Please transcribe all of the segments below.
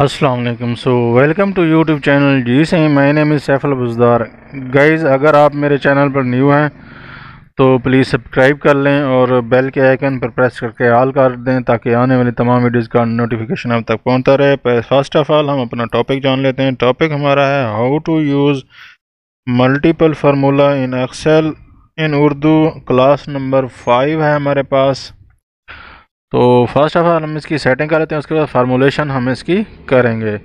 Aslam so welcome to YouTube channel जी सही my name is Saifal Buzdar guys अगर आप मेरे चैनल पर न्यू हैं तो प्लीज़ सब्सक्राइब कर लें और बेल के आइकन पर प्रेस करके ऑल कर दें ताकि आने वाली तमाम वीडियोस का नोटिफिकेशन आप तक पहुंचता रहे फर्स्ट ऑफ़ ऑल हम अपना टॉपिक जान लेते हैं टॉपिक हमारा है how to use multiple formula in Excel in Urdu class number five है हमारे पास तो फर्स्ट ऑफ ऑल हम इसकी सेटिंग कर लेते हैं उसके बाद फार्मूलेशन हम इसकी करेंगे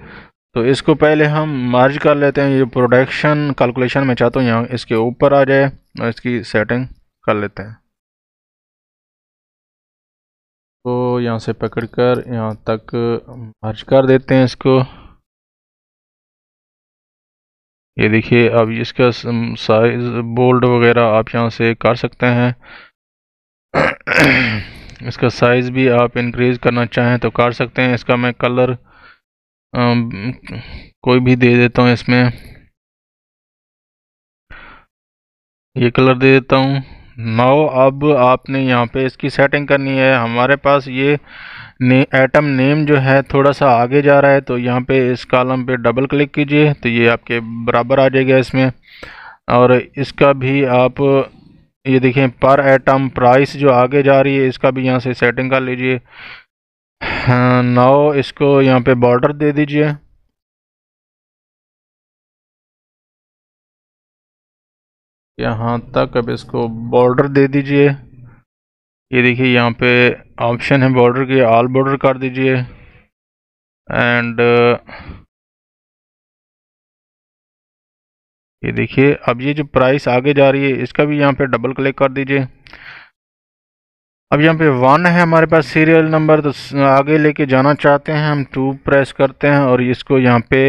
तो इसको पहले हम मार्ज कर लेते हैं ये प्रोडक्शन कैलकुलेशन में चाहता हूँ यहाँ इसके ऊपर आ जाए और इसकी सेटिंग कर लेते हैं तो यहाँ से पकड़ कर यहाँ तक मार्ज कर देते हैं इसको ये देखिए अब इसका साइज बोल्ड वगैरह आप यहाँ से कर सकते हैं इसका साइज़ भी आप इंक्रीज़ करना चाहें तो कर सकते हैं इसका मैं कलर आ, कोई भी दे देता हूँ इसमें ये कलर दे देता हूँ नाउ अब आपने यहाँ पे इसकी सेटिंग करनी है हमारे पास ये ने एटम नेम जो है थोड़ा सा आगे जा रहा है तो यहाँ पे इस कॉलम पे डबल क्लिक कीजिए तो ये आपके बराबर आ जाएगा इसमें और इसका भी आप ये देखें पर एटम प्राइस जो आगे जा रही है इसका भी यहाँ से सेटिंग कर लीजिए नाओ हाँ, इसको यहाँ पे बॉर्डर दे दीजिए यहाँ तक अब इसको बॉर्डर दे दीजिए ये देखिए यहाँ पे ऑप्शन है बॉर्डर के ऑल बॉर्डर कर दीजिए एंड ये देखिए अब ये जो प्राइस आगे जा रही है इसका भी यहाँ पे डबल क्लिक कर दीजिए अब यहाँ पे वन है हमारे पास सीरियल नंबर तो आगे लेके जाना चाहते हैं हम टू प्रेस करते हैं और इसको यहाँ पे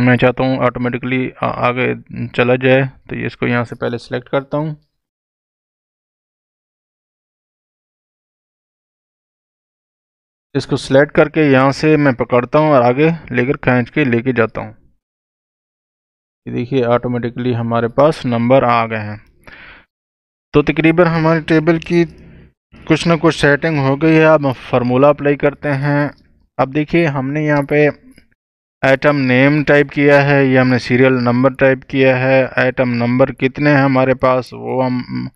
मैं चाहता हूँ ऑटोमेटिकली आगे चला जाए तो इसको यहाँ से पहले सेलेक्ट करता हूँ इसको सेलेक्ट करके यहाँ से मैं पकड़ता हूँ और आगे लेकर खींच के लेके जाता हूँ ये देखिए ऑटोमेटिकली हमारे पास नंबर आ गए हैं तो तकरीबन हमारी टेबल की कुछ ना कुछ सेटिंग हो गई है अब फार्मूला अप्लाई करते हैं अब देखिए हमने यहाँ पे आइटम नेम टाइप किया है ये हमने सीरियल नंबर टाइप किया है आइटम नंबर कितने हैं हमारे पास वो हम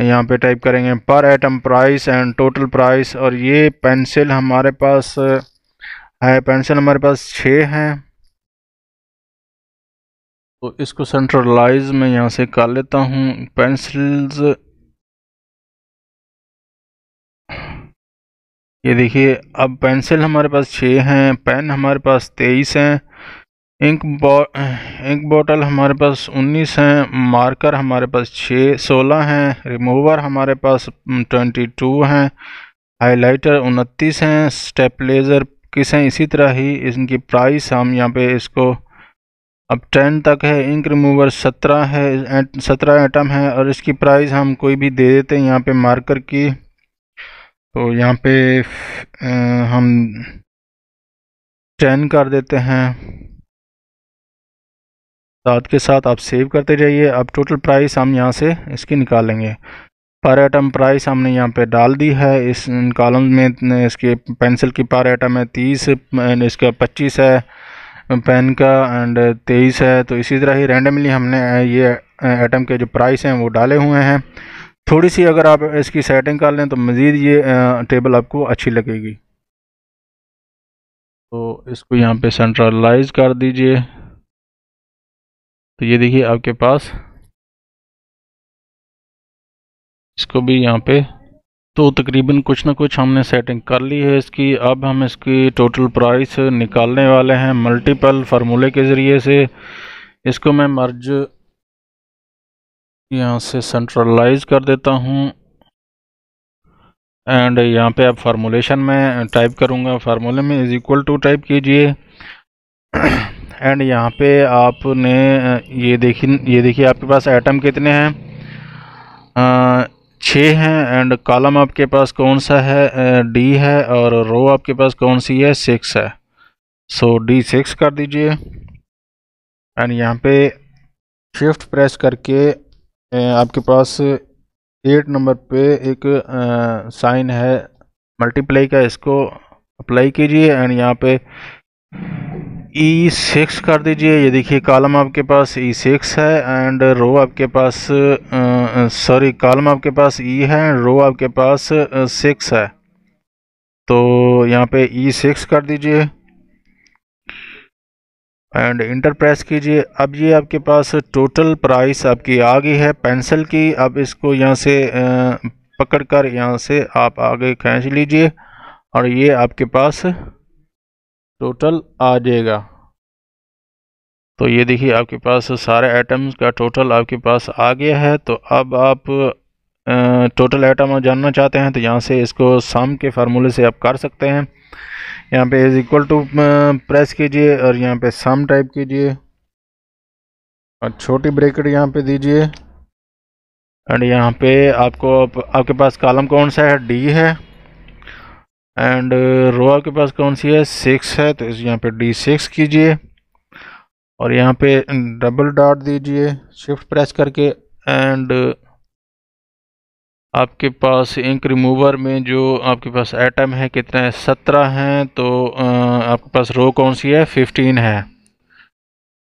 यहाँ पे टाइप करेंगे पर item price and total price और ये पेंसिल हमारे पास है पेंसिल हमारे पास छः हैं तो इसको सेंट्रलाइज में यहाँ से कर लेता हूँ पेंसिल्स ये देखिए अब पेंसिल हमारे पास छः हैं पेन हमारे पास तेईस हैं इंक बॉ इंक बॉटल हमारे पास उन्नीस हैं मार्कर हमारे पास छः सोलह हैं रिमूवर हमारे पास ट्वेंटी टू हैं हाइलाइटर उनतीस हैं स्टेपलेज़र किस हैं इसी तरह ही इनकी प्राइस हम यहाँ पे इसको अब टेन तक है इंक रिमूवर सत्रह है सत्रह आइटम है और इसकी प्राइस हम कोई भी दे देते हैं यहाँ पे मार्कर की तो यहाँ पे हम टेन कर देते हैं साथ के साथ आप सेव करते जाइए अब टोटल प्राइस हम यहाँ से इसकी निकालेंगे पर आइटम प्राइस हमने यहाँ पे डाल दी है इस कॉलम में इसके पेंसिल की पर आइटम है तीस इसका पच्चीस है पेन का एंड तेईस है तो इसी तरह ही रैंडमली हमने ये आइटम के जो प्राइस हैं वो डाले हुए हैं थोड़ी सी अगर आप इसकी सेटिंग कर लें तो मज़ीद ये टेबल आपको अच्छी लगेगी तो इसको यहाँ पे सेंट्रलाइज कर दीजिए तो ये देखिए आपके पास इसको भी यहाँ पे तो तकरीबन कुछ ना कुछ हमने सेटिंग कर ली है इसकी अब हम इसकी टोटल प्राइस निकालने वाले हैं मल्टीपल फार्मूले के ज़रिए से इसको मैं मर्ज यहाँ से सेंट्रलाइज कर देता हूँ एंड यहाँ पे आप फार्मूलेशन में टाइप करूँगा फार्मूले में इज़ इक्वल टू टाइप कीजिए एंड यहाँ पे आपने ये देखिए ये देखिए आपके पास आइटम कितने हैं छः हैं एंड कॉलम आपके पास कौन सा है डी है और रो आपके पास कौन सी है सिक्स है सो डी सिक्स कर दीजिए एंड यहाँ पे शिफ्ट प्रेस करके आपके पास एट नंबर पे एक साइन है मल्टीप्लाई का इसको अप्लाई कीजिए एंड यहाँ पे ई e सिक्स कर दीजिए ये देखिए कॉलम आपके पास ई e सिक्स है एंड रो आपके पास सॉरी कॉलम आपके पास ई e है एंड रो आपके पास सिक्स है तो यहाँ पे ई सिक्स कर दीजिए एंड इंटर प्रेस कीजिए अब ये आपके पास टोटल प्राइस आपकी आ गई है पेंसिल की अब इसको यहाँ से पकड़ कर यहाँ से आप आगे खींच लीजिए और ये आपके पास टोटल आ जाएगा तो ये देखिए आपके पास सारे आइटम्स का टोटल आपके पास आ गया है तो अब आप टोटल आइटम जानना चाहते हैं तो यहाँ से इसको सम के फार्मूले से आप कर सकते हैं यहाँ पे इज़ इक्वल टू प्रेस कीजिए और यहाँ पे सम टाइप कीजिए और छोटी ब्रेकेट यहाँ पे दीजिए एंड यहाँ पे आपको आपके पास कॉलम कौन सा है डी है एंड रो आपके पास कौन सी है सिक्स है तो इस यहाँ पे डी सिक्स कीजिए और यहाँ पे डबल mm, डॉट दीजिए शिफ्ट प्रेस करके एंड uh, आपके पास इंक रिमूवर में जो आपके पास एटम है कितने है सत्रह हैं तो uh, आपके पास रो कौन सी है फिफ्टीन है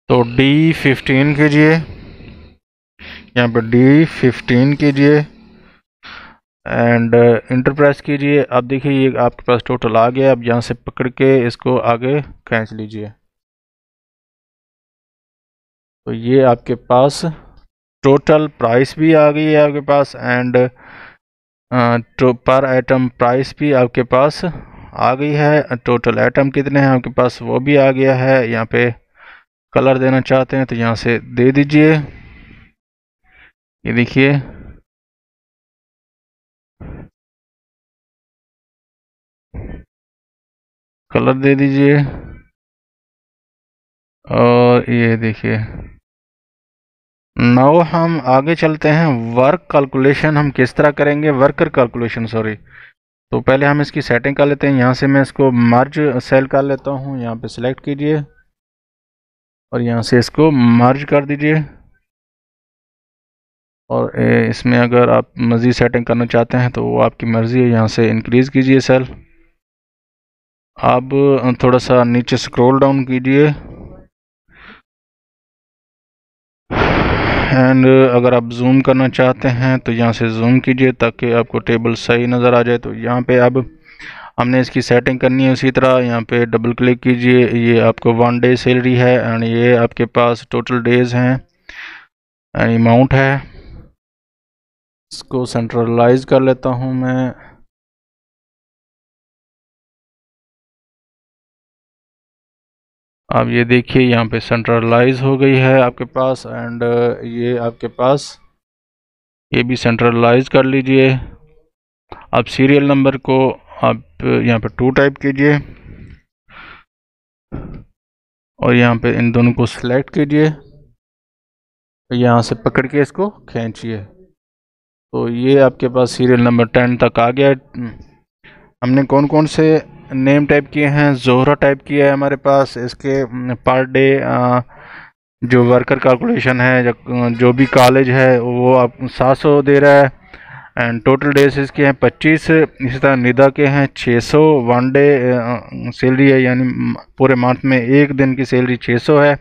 तो डी फिफ्टीन कीजिए यहाँ पे डी फिफ्टीन कीजिए एंड इंटर प्रेस कीजिए अब देखिए ये आपके पास टोटल आ गया अब यहाँ से पकड़ के इसको आगे खींच लीजिए तो ये आपके पास टोटल प्राइस भी आ गई है आपके पास एंड तो पर आइटम प्राइस भी आपके पास आ गई है टोटल आइटम कितने हैं आपके पास वो भी आ गया है यहाँ पे कलर देना चाहते हैं तो यहाँ से दे दीजिए ये देखिए कलर दे दीजिए और ये देखिए नाउ हम आगे चलते हैं वर्क कैलकुलेशन हम किस तरह करेंगे वर्कर कैलकुलेशन सॉरी तो पहले हम इसकी सेटिंग कर लेते हैं यहाँ से मैं इसको मर्ज सेल कर लेता हूँ यहाँ पे सिलेक्ट कीजिए और यहाँ से इसको मर्ज कर दीजिए और इसमें अगर आप मज़ीद सेटिंग करना चाहते हैं तो वो आपकी मर्ज़ी है यहाँ से इंक्रीज़ कीजिए सेल अब थोड़ा सा नीचे स्क्रॉल डाउन कीजिए एंड अगर आप जूम करना चाहते हैं तो यहाँ से जूम कीजिए ताकि आपको टेबल सही नज़र आ जाए तो यहाँ पे अब हमने इसकी सेटिंग करनी है उसी तरह यहाँ पे डबल क्लिक कीजिए ये आपको वन डे सैलरी है एंड ये आपके पास टोटल डेज हैं एंड अमाउंट है इसको सेंट्रलाइज कर लेता हूँ मैं आप ये देखिए यहाँ पे सेंट्रलाइज हो गई है आपके पास एंड uh, ये आपके पास ये भी सेंट्रलाइज कर लीजिए अब सीरियल नंबर को आप uh, यहाँ पे टू टाइप कीजिए और यहाँ पे इन दोनों को सिलेक्ट कीजिए यहाँ से पकड़ के इसको खींचिए तो ये आपके पास सीरियल नंबर टेन तक आ गया हमने कौन कौन से नेम टाइप किए हैं जोहरा टाइप किया है हमारे पास इसके पर डे जो वर्कर कैलकुलेशन है जो भी कॉलेज है वो आप सात सौ दे रहा है एंड टोटल डेज इसके हैं पच्चीस इसी तरह निदा के हैं छः सौ वन डे सैलरी है यानी पूरे मंथ में एक दिन की सैलरी छः सौ है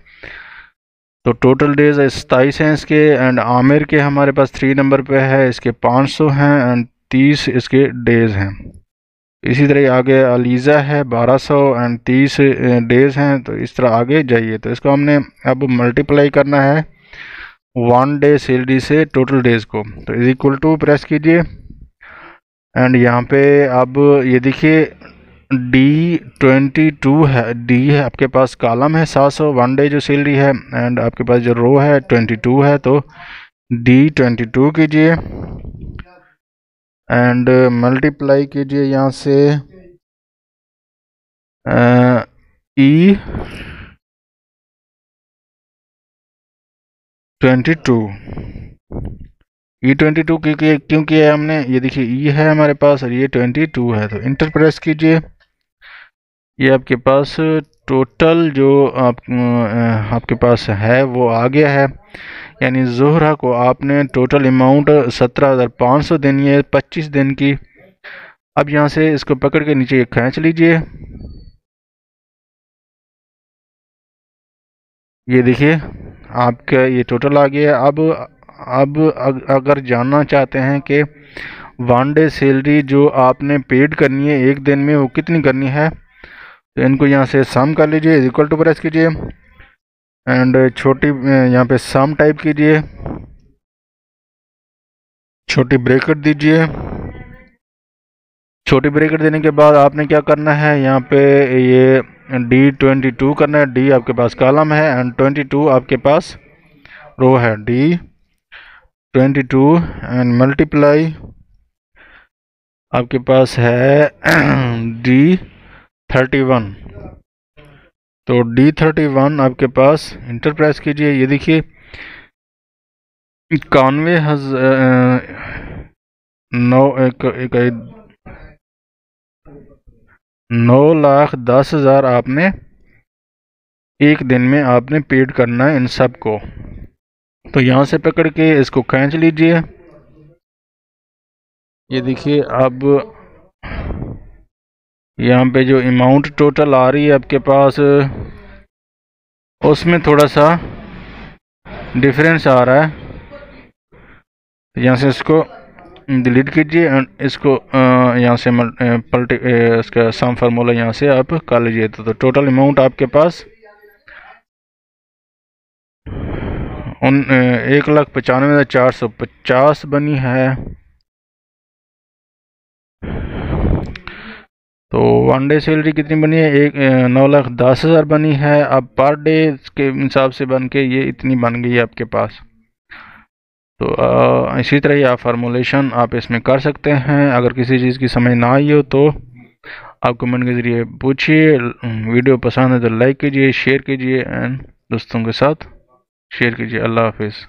तो टोटल डेज सताईस हैं इसके एंड आमिर के हमारे पास थ्री नंबर पे है इसके पाँच सौ हैं एंड तीस इसके डेज हैं इसी तरह आगे अलीज़ा है बारह सौ एंड तीस डेज़ हैं तो इस तरह आगे जाइए तो इसको हमने अब मल्टीप्लाई करना है वन डे सैलरी से टोटल डेज़ को तो इज इक्वल टू प्रेस कीजिए एंड यहाँ पे अब ये देखिए डी ट्वेंटी टू है डी है आपके पास कॉलम है सात सौ वन डे जो सैलरी है एंड आपके पास जो रो है ट्वेंटी टू है तो डी ट्वेंटी टू कीजिए एंड मल्टीप्लाई uh, कीजिए यहाँ से E twenty two E twenty two क्योंकि क्यों हमने ये देखिए ई e है हमारे पास और ये ट्वेंटी टू है तो इंटर प्रेस कीजिए ये आपके पास टोटल जो आप uh, आपके पास है वो आ गया है यानी जहरा को आपने टोटल अमाउंट सत्रह हज़ार पाँच सौ देनी है पच्चीस दिन की अब यहाँ से इसको पकड़ के नीचे खींच लीजिए ये देखिए आपका ये टोटल आ गया अब अब अगर जानना चाहते हैं कि वन डे सैलरी जो आपने पेड करनी है एक दिन में वो कितनी करनी है तो इनको यहाँ से सम कर लीजिए इक्वल टू प्रेस कीजिए एंड uh, छोटी uh, यहाँ पे सम टाइप कीजिए छोटी ब्रेकेट दीजिए छोटी ब्रेकेट देने के बाद आपने क्या करना है यहाँ पे ये डी ट्वेंटी टू करना है डी आपके पास कॉलम है एंड ट्वेंटी टू आपके पास रो है D twenty two and multiply आपके पास है डी थर्टी वन तो डी थर्टी वन आपके पास इंटर प्रेस कीजिए ये देखिए इक्यानवे नौ एक, नौ लाख दस हज़ार आपने एक दिन में आपने पेड करना है इन सब को तो यहाँ से पकड़ के इसको खींच लीजिए ये देखिए अब यहाँ पे जो अमाउंट टोटल आ रही है आपके पास उसमें थोड़ा सा डिफरेंस आ रहा है तो यहाँ से इसको डिलीट कीजिए एंड इसको यहाँ से पलटी इसका सम फार्मूला यहाँ से आप कर लीजिए तो टोटल तो अमाउंट आपके पास उन एक लाख पचानवे हज़ार चार सौ पचास बनी है तो वन डे सैलरी कितनी बनी है एक नौ लाख दस हज़ार बनी है अब पर डे के हिसाब से बन के ये इतनी बन गई है आपके पास तो आ, इसी तरह ही आप आप इसमें कर सकते हैं अगर किसी चीज़ की समझ ना आई हो तो आप कमेंट के ज़रिए पूछिए वीडियो पसंद है तो लाइक कीजिए शेयर कीजिए एंड दोस्तों के साथ शेयर कीजिए अल्लाह हाफिज़